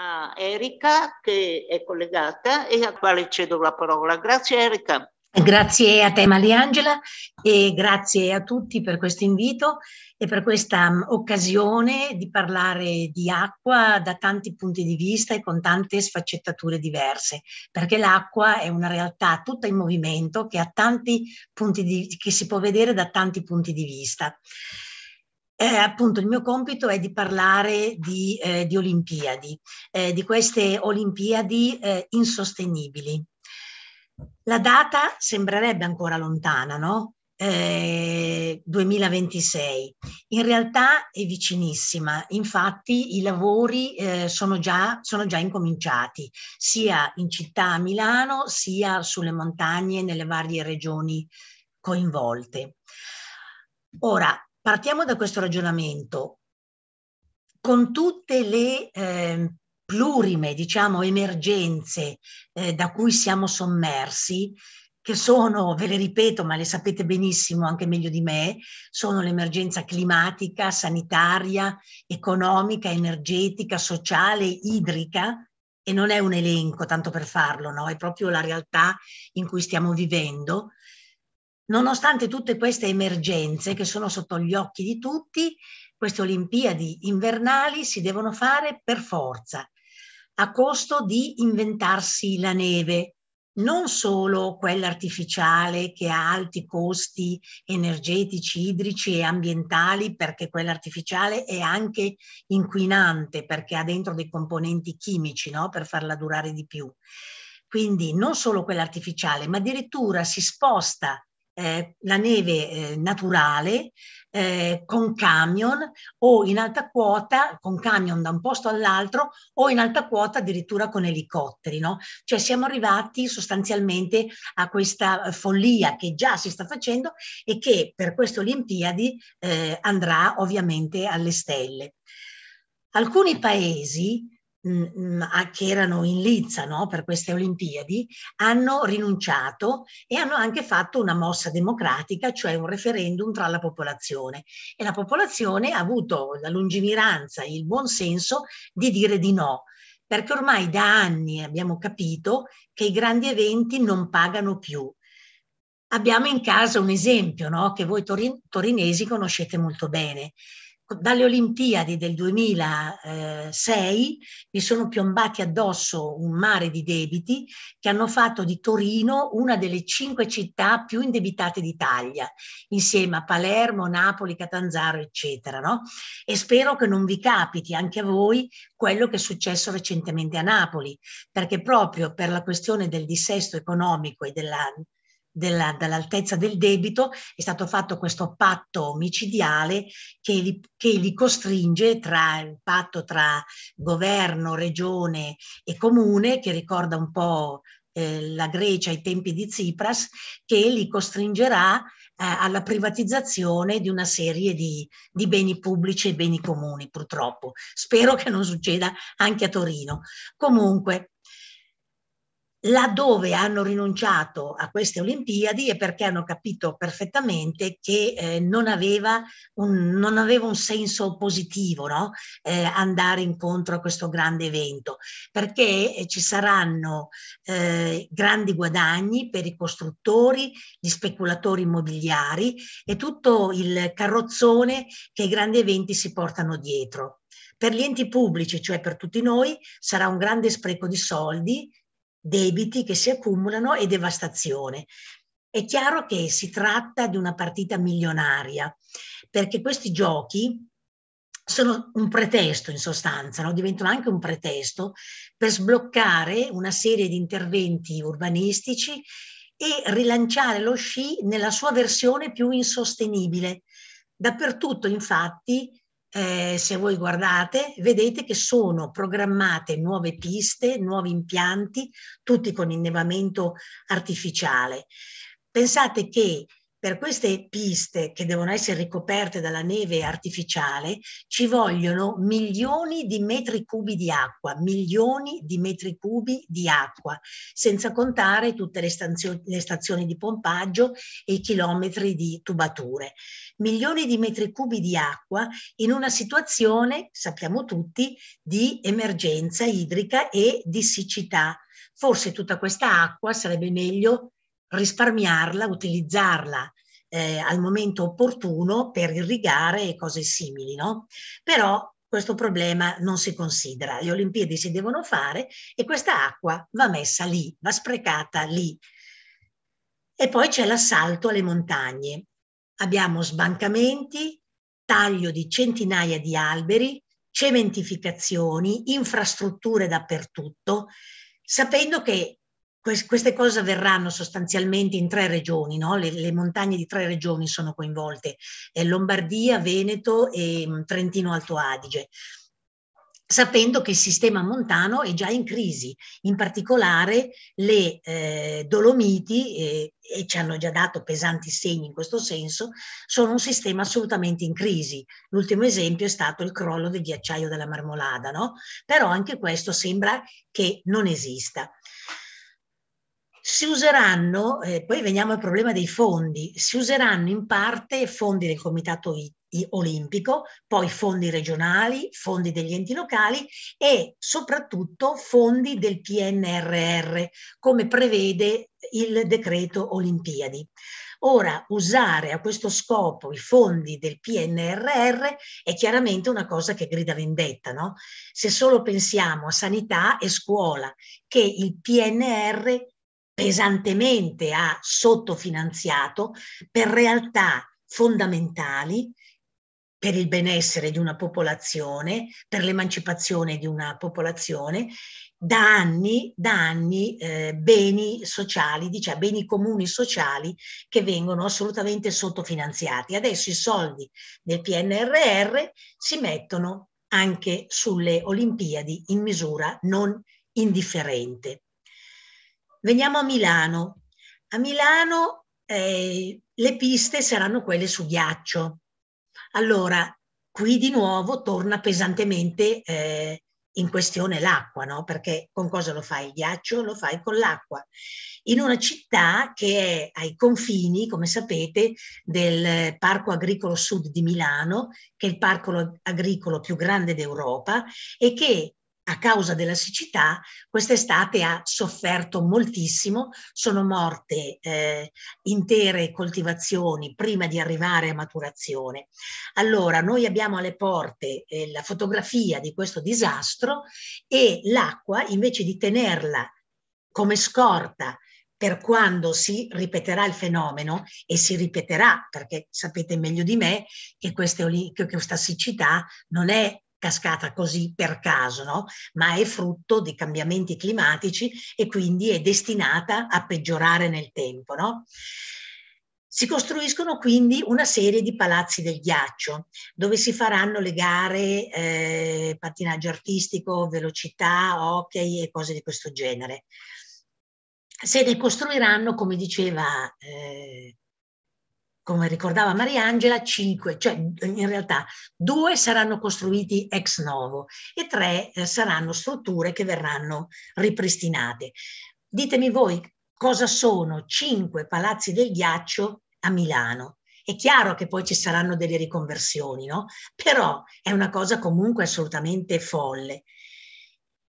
a Erika che è collegata e a quale cedo la parola. Grazie Erika. Grazie a te Mariangela e grazie a tutti per questo invito e per questa mm, occasione di parlare di acqua da tanti punti di vista e con tante sfaccettature diverse, perché l'acqua è una realtà tutta in movimento che, di, che si può vedere da tanti punti di vista. Eh, appunto, il mio compito è di parlare di, eh, di Olimpiadi, eh, di queste Olimpiadi eh, insostenibili. La data sembrerebbe ancora lontana, no? 2026. Eh, in realtà è vicinissima, infatti i lavori eh, sono, già, sono già incominciati, sia in città a Milano, sia sulle montagne nelle varie regioni coinvolte. Ora, partiamo da questo ragionamento. Con tutte le eh, plurime, diciamo, emergenze eh, da cui siamo sommersi, che sono, ve le ripeto, ma le sapete benissimo anche meglio di me, sono l'emergenza climatica, sanitaria, economica, energetica, sociale, idrica, e non è un elenco tanto per farlo, no? è proprio la realtà in cui stiamo vivendo nonostante tutte queste emergenze che sono sotto gli occhi di tutti, queste Olimpiadi invernali si devono fare per forza, a costo di inventarsi la neve, non solo quella artificiale che ha alti costi energetici, idrici e ambientali, perché quella artificiale è anche inquinante, perché ha dentro dei componenti chimici no? per farla durare di più. Quindi non solo quella artificiale, ma addirittura si sposta eh, la neve eh, naturale eh, con camion o in alta quota, con camion da un posto all'altro o in alta quota addirittura con elicotteri. No? Cioè siamo arrivati sostanzialmente a questa eh, follia che già si sta facendo e che per queste Olimpiadi eh, andrà ovviamente alle stelle. Alcuni paesi Mm, mm, che erano in lizza no? per queste Olimpiadi, hanno rinunciato e hanno anche fatto una mossa democratica, cioè un referendum tra la popolazione. E la popolazione ha avuto la lungimiranza e il buon senso di dire di no, perché ormai da anni abbiamo capito che i grandi eventi non pagano più. Abbiamo in casa un esempio no? che voi torin- torinesi conoscete molto bene dalle Olimpiadi del 2006 mi sono piombati addosso un mare di debiti che hanno fatto di Torino una delle cinque città più indebitate d'Italia, insieme a Palermo, Napoli, Catanzaro, eccetera. No? E spero che non vi capiti anche a voi quello che è successo recentemente a Napoli, perché proprio per la questione del dissesto economico e della della, dall'altezza del debito, è stato fatto questo patto omicidiale che li, che li costringe tra il patto tra governo, regione e comune, che ricorda un po' eh, la Grecia ai tempi di Tsipras, che li costringerà eh, alla privatizzazione di una serie di, di, beni pubblici e beni comuni, purtroppo. Spero che non succeda anche a Torino. Comunque, laddove hanno rinunciato a queste Olimpiadi è perché hanno capito perfettamente che eh, non, aveva un, non, aveva un, senso positivo no? eh, andare incontro a questo grande evento, perché eh, ci saranno eh, grandi guadagni per i costruttori, gli speculatori immobiliari e tutto il carrozzone che i grandi eventi si portano dietro. Per gli enti pubblici, cioè per tutti noi, sarà un grande spreco di soldi debiti che si accumulano e devastazione. È chiaro che si tratta di una partita milionaria, perché questi giochi sono un pretesto in sostanza, no? diventano anche un pretesto per sbloccare una serie di interventi urbanistici e rilanciare lo sci nella sua versione più insostenibile. Dappertutto infatti eh, se voi guardate, vedete che sono programmate nuove piste, nuovi impianti, tutti con innevamento artificiale. Pensate che per queste piste che devono essere ricoperte dalla neve artificiale ci vogliono milioni di metri cubi di acqua, milioni di metri cubi di acqua, senza contare tutte le, stanzio- le stazioni di pompaggio e i chilometri di tubature. Milioni di metri cubi di acqua in una situazione, sappiamo tutti, di emergenza idrica e di siccità. Forse tutta questa acqua sarebbe meglio risparmiarla, utilizzarla eh, al momento opportuno per irrigare e cose simili, no? Però questo problema non si considera. Le Olimpiadi si devono fare e questa acqua va messa lì, va sprecata lì. E poi c'è l'assalto alle montagne. Abbiamo sbancamenti, taglio di centinaia di alberi, cementificazioni, infrastrutture dappertutto, sapendo che queste cose avverranno sostanzialmente in tre regioni, no? le, le, montagne di tre regioni sono coinvolte, eh, Lombardia, Veneto e mm, Trentino Alto Adige sapendo che il sistema montano è già in crisi, in particolare le eh, Dolomiti, eh, e ci hanno già dato pesanti segni in questo senso, sono un sistema assolutamente in crisi. L'ultimo esempio è stato il crollo del ghiacciaio della Marmolada, no? però anche questo sembra che non esista si useranno, eh, poi veniamo al problema dei fondi, si useranno in parte fondi del Comitato Olimpico, poi fondi regionali, fondi degli enti locali e soprattutto fondi del PNRR, come prevede il decreto Olimpiadi. Ora, usare a questo scopo i fondi del PNRR è chiaramente una cosa che grida vendetta, no? Se solo pensiamo a sanità e scuola, che il PNR pesantemente ha sottofinanziato per realtà fondamentali per il benessere di una popolazione, per l'emancipazione di una popolazione, da anni, da anni eh, beni sociali, diciamo, beni comuni sociali che vengono assolutamente sottofinanziati. Adesso i soldi del PNRR si mettono anche sulle Olimpiadi in misura non indifferente. Veniamo a Milano. A Milano eh, le piste saranno quelle su ghiaccio. Allora, qui di nuovo torna pesantemente eh, in questione l'acqua, no? Perché con cosa lo fai il ghiaccio? Lo fai con l'acqua. In una città che è ai confini, come sapete, del Parco Agricolo Sud di Milano, che è il parco agricolo più grande d'Europa e che a causa della siccità, quest'estate ha sofferto moltissimo, sono morte eh, intere coltivazioni prima di arrivare a maturazione. Allora, noi abbiamo alle porte eh, la fotografia di questo disastro e l'acqua, invece di tenerla come scorta per quando si ripeterà il fenomeno e si ripeterà, perché sapete meglio di me che, queste, che questa siccità non è cascata così per caso, no? ma è frutto di cambiamenti climatici e quindi è destinata a peggiorare nel tempo. No? Si costruiscono quindi una serie di palazzi del ghiaccio dove si faranno le gare eh, pattinaggio artistico, velocità, hockey e cose di questo genere. Se ne costruiranno, come diceva eh, come ricordava Mariangela, cinque, cioè in realtà due saranno costruiti ex novo e tre eh, saranno strutture che verranno ripristinate. Ditemi voi cosa sono cinque palazzi del ghiaccio a Milano. È chiaro che poi ci saranno delle riconversioni, no? Però è una cosa comunque assolutamente folle.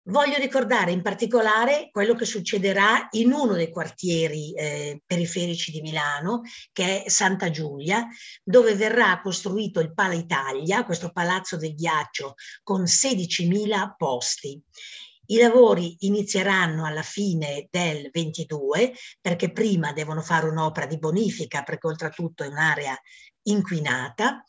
Voglio ricordare in particolare quello che succederà in uno dei quartieri eh, periferici di Milano, che è Santa Giulia, dove verrà costruito il Pala Italia, questo palazzo del ghiaccio con 16.000 posti. I lavori inizieranno alla fine del 22 perché prima devono fare un'opera di bonifica perché oltretutto è un'area inquinata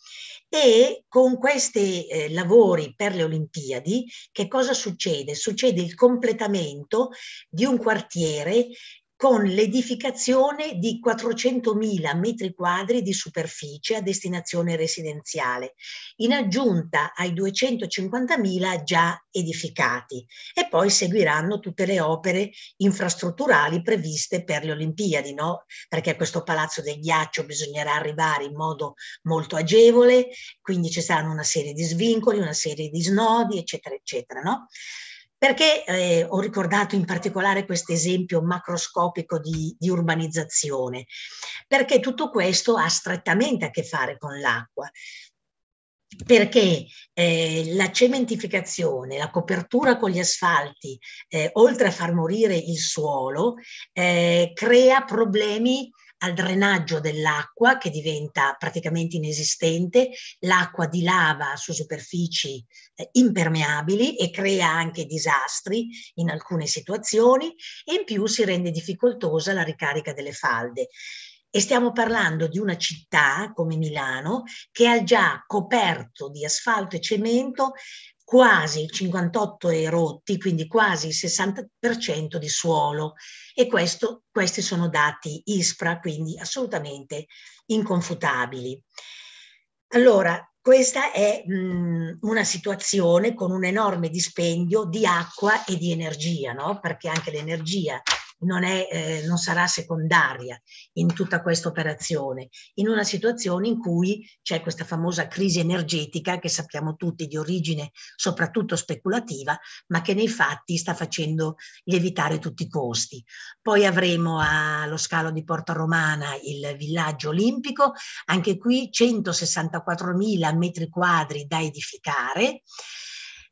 e con questi eh, lavori per le Olimpiadi che cosa succede? Succede il completamento di un quartiere con l'edificazione di 400.000 metri quadri di superficie a destinazione residenziale, in aggiunta ai 250.000 già edificati. E poi seguiranno tutte le opere infrastrutturali previste per le Olimpiadi, no? perché a questo palazzo del ghiaccio bisognerà arrivare in modo molto agevole, quindi ci saranno una serie di svincoli, una serie di snodi, eccetera, eccetera. No? Perché eh, ho ricordato in particolare questo esempio macroscopico di, di, urbanizzazione? Perché tutto questo ha strettamente a che fare con l'acqua. Perché eh, la cementificazione, la copertura con gli asfalti, eh, oltre a far morire il suolo, eh, crea problemi al drenaggio dell'acqua che diventa praticamente inesistente, l'acqua dilava su superfici eh, impermeabili e crea anche disastri in alcune situazioni e in più si rende difficoltosa la ricarica delle falde. E stiamo parlando di una città come Milano che ha già coperto di asfalto e cemento quasi il 58 erotti, quindi quasi il 60% di suolo e questo, questi sono dati ISPRA, quindi assolutamente inconfutabili. Allora, questa è mh, una situazione con un enorme dispendio di acqua e di energia, no? perché anche l'energia non, è, eh, non sarà secondaria in tutta questa operazione, in una situazione in cui c'è questa famosa crisi energetica che sappiamo tutti di origine soprattutto speculativa, ma che nei fatti sta facendo lievitare tutti i costi. Poi avremo allo scalo di Porta Romana il villaggio olimpico, anche qui 164.000 metri quadri da edificare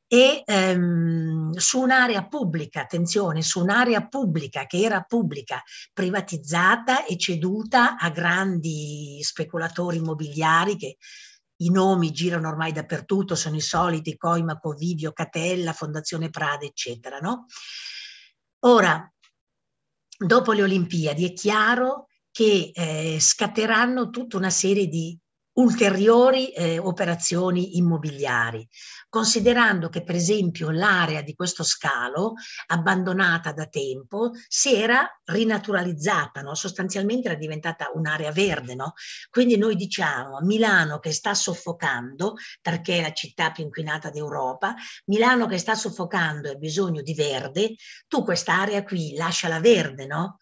e ehm, su un'area pubblica, attenzione, su un'area pubblica che era pubblica, privatizzata e ceduta a grandi speculatori immobiliari che i nomi girano ormai dappertutto, sono i soliti Coima, Covivio, Catella, Fondazione Prada, eccetera. No? Ora, dopo le Olimpiadi è chiaro che eh, scatteranno tutta una serie di ulteriori eh, operazioni immobiliari, considerando che per esempio l'area di questo scalo, abbandonata da tempo, si era rinaturalizzata, no? sostanzialmente era diventata un'area verde. No? Quindi noi diciamo a Milano che sta soffocando, perché è la città più inquinata d'Europa, Milano che sta soffocando e ha bisogno di verde, tu quest'area qui lasciala verde, no?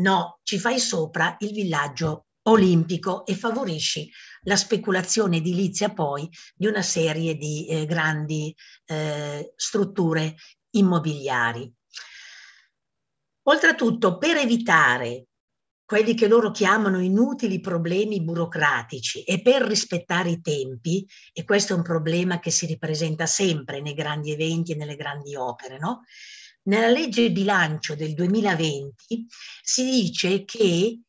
No, ci fai sopra il villaggio olimpico e favorisci la speculazione edilizia poi di una serie di eh, grandi eh, strutture immobiliari. Oltretutto, per evitare quelli che loro chiamano inutili problemi burocratici e per rispettare i tempi, e questo è un problema che si ripresenta sempre nei grandi eventi e nelle grandi opere, no? nella legge bilancio del 2020 si dice che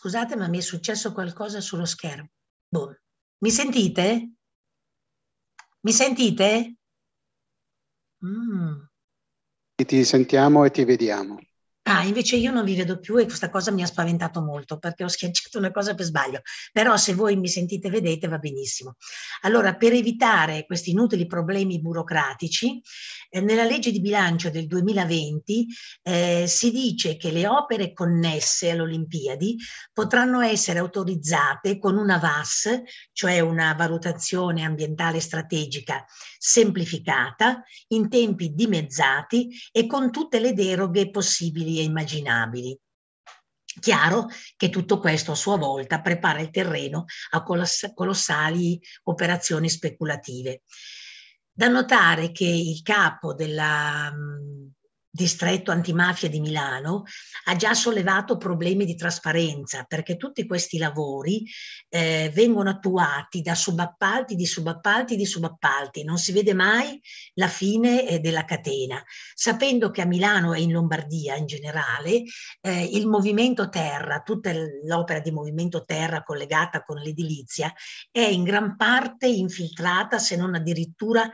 scusate ma mi è successo qualcosa sullo schermo. Boom. Mi sentite? Mi sentite? Mm. Ti sentiamo e ti vediamo. Ah, invece io non vi vedo più e questa cosa mi ha spaventato molto perché ho schiacciato una cosa per sbaglio, però se voi mi sentite e vedete va benissimo. Allora, per evitare questi inutili problemi burocratici, eh, nella legge di bilancio del 2020 eh, si dice che le opere connesse alle Olimpiadi potranno essere autorizzate con una VAS, cioè una valutazione ambientale strategica semplificata, in tempi dimezzati e con tutte le deroghe possibili e immaginabili. Chiaro che tutto questo a sua volta prepara il terreno a coloss colossali operazioni speculative. Da notare che il capo della, distretto antimafia di Milano ha già sollevato problemi di trasparenza perché tutti questi lavori eh, vengono attuati da subappalti di subappalti di subappalti, non si vede mai la fine eh, della catena, sapendo che a Milano e in Lombardia in generale eh, il movimento terra, tutta l'opera di movimento terra collegata con l'edilizia è in gran parte infiltrata se non addirittura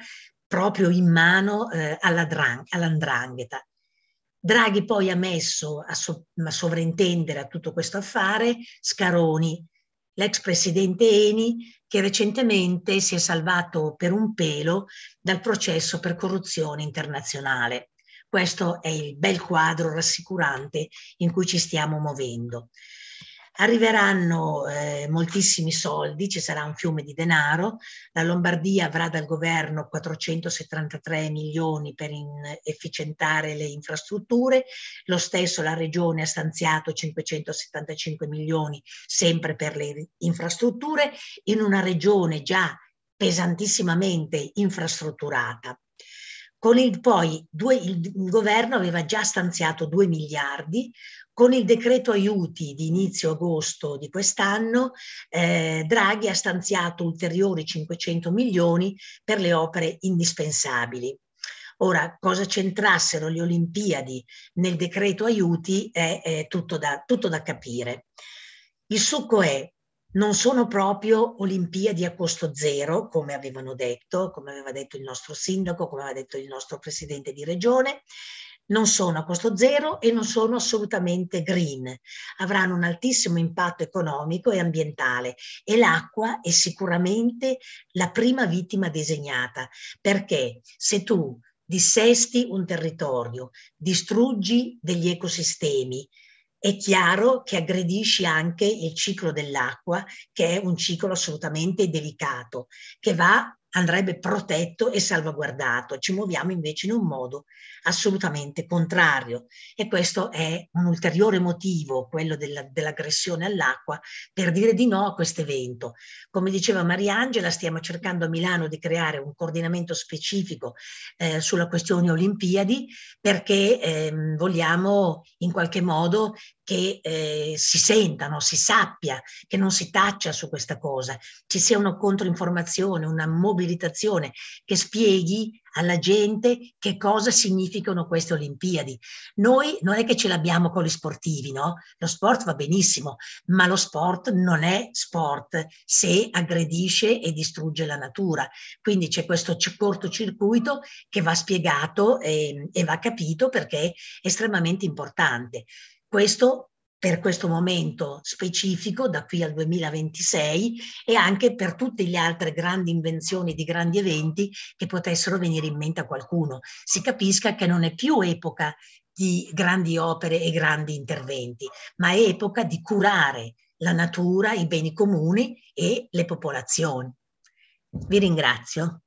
proprio in mano eh, all'andrangheta. Draghi poi ha messo a, so, a, sovrintendere a tutto questo affare Scaroni, l'ex presidente Eni, che recentemente si è salvato per un pelo dal processo per corruzione internazionale. Questo è il bel quadro rassicurante in cui ci stiamo muovendo. Arriveranno eh, moltissimi soldi, ci sarà un fiume di denaro, la Lombardia avrà dal governo 473 milioni per efficientare le infrastrutture, lo stesso la regione ha stanziato 575 milioni sempre per le infrastrutture in una regione già pesantissimamente infrastrutturata. Con il, poi due, il governo aveva già stanziato 2 miliardi, con il decreto aiuti di inizio agosto di quest'anno, eh, Draghi ha stanziato ulteriori 500 milioni per le opere indispensabili. Ora, cosa c'entrassero le Olimpiadi nel decreto aiuti è, è tutto, da, tutto da capire. Il succo è non sono proprio Olimpiadi a costo zero, come avevano detto, come aveva detto il nostro sindaco, come aveva detto il nostro presidente di regione, non sono a costo zero e non sono assolutamente green. Avranno un altissimo impatto economico e ambientale e l'acqua è sicuramente la prima vittima disegnata perché se tu dissesti un territorio, distruggi degli ecosistemi, è chiaro che aggredisci anche il ciclo dell'acqua, che è un ciclo assolutamente delicato, che va andrebbe protetto e salvaguardato. Ci muoviamo invece in un modo assolutamente contrario e questo è un ulteriore motivo, quello della, dell'aggressione all'acqua, per dire di no a questo evento. Come diceva Mariangela, stiamo cercando a Milano di creare un coordinamento specifico eh, sulla questione Olimpiadi perché ehm, vogliamo in qualche modo che eh, si sentano, si sappia, che non si taccia su questa cosa, ci sia una controinformazione, una mobilitazione mobilitazione, che spieghi alla gente che cosa significano queste Olimpiadi. Noi non è che ce l'abbiamo con gli sportivi, no? Lo sport va benissimo, ma lo sport non è sport se aggredisce e distrugge la natura. Quindi c'è questo cortocircuito che va spiegato e, ehm, e va capito perché è estremamente importante. Questo per questo momento specifico, da qui al 2026, e anche per tutte le altre grandi invenzioni di grandi eventi che potessero venire in mente a qualcuno. Si capisca che non è più epoca di grandi opere e grandi interventi, ma è epoca di curare la natura, i beni comuni e le popolazioni. Vi ringrazio.